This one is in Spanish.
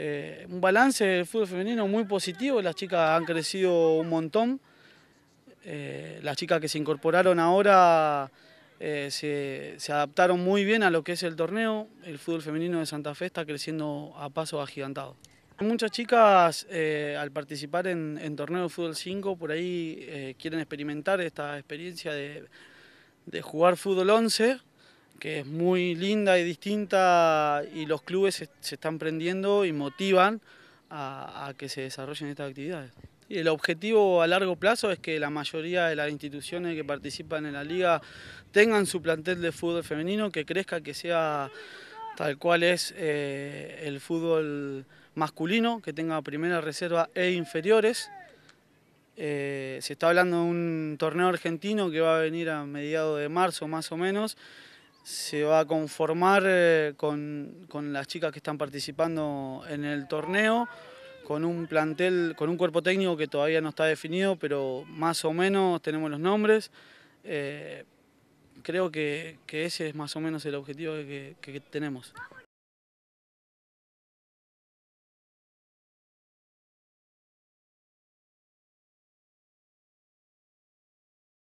Eh, un balance del fútbol femenino muy positivo, las chicas han crecido un montón, eh, las chicas que se incorporaron ahora eh, se, adaptaron muy bien a lo que es el torneo, el fútbol femenino de Santa Fe está creciendo a paso agigantado. Muchas chicas al participar en, torneo de fútbol 5 por ahí quieren experimentar esta experiencia de, de jugar fútbol 11 que es muy linda y distinta y los clubes se, están prendiendo y motivan a, que se desarrollen estas actividades. Y el objetivo a largo plazo es que la mayoría de las instituciones que participan en la liga tengan su plantel de fútbol femenino, que crezca, que sea tal cual es eh, el fútbol masculino, que tenga primera reserva e inferiores. Eh, se está hablando de un torneo argentino que va a venir a mediados de marzo más o menos, se va a conformar eh, con, las chicas que están participando en el torneo, con un plantel, con un cuerpo técnico que todavía no está definido, pero más o menos tenemos los nombres. Eh, creo que, ese es más o menos el objetivo que tenemos.